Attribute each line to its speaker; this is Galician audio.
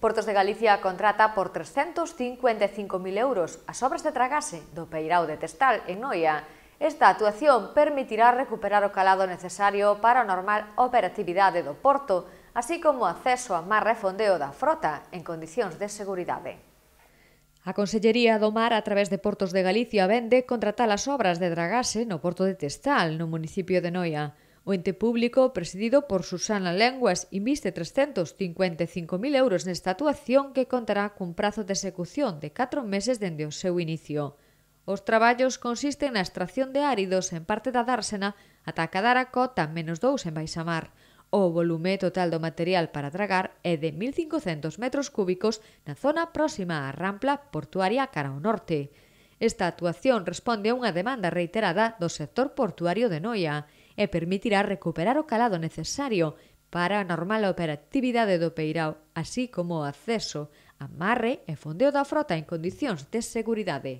Speaker 1: Portos de Galicia contrata por 355.000 euros as obras de tragase do Peirao de Testal en Noia. Esta actuación permitirá recuperar o calado necesario para a normal operatividade do porto, así como o acceso a máis refondeo da frota en condicións de seguridade. A Consellería do Mar, a través de Portos de Galicia, vende contratar as obras de dragase no porto de Testal, no municipio de Noia. O ente público, presidido por Susana Lenguas, inviste 355.000 euros nesta actuación que contará cun prazo de execución de 4 meses dende o seu inicio. Os traballos consisten na extracción de áridos en parte da dársena ata acadar a cota menos 2 en Baixamar. O volume total do material para dragar é de 1.500 metros cúbicos na zona próxima á rampla portuaria cara ao norte. Esta actuación responde a unha demanda reiterada do sector portuario de Noia, e permitirá recuperar o calado necesario para a normal operatividade do peirao, así como o acceso, a marre e fondeo da frota en condicións de seguridade.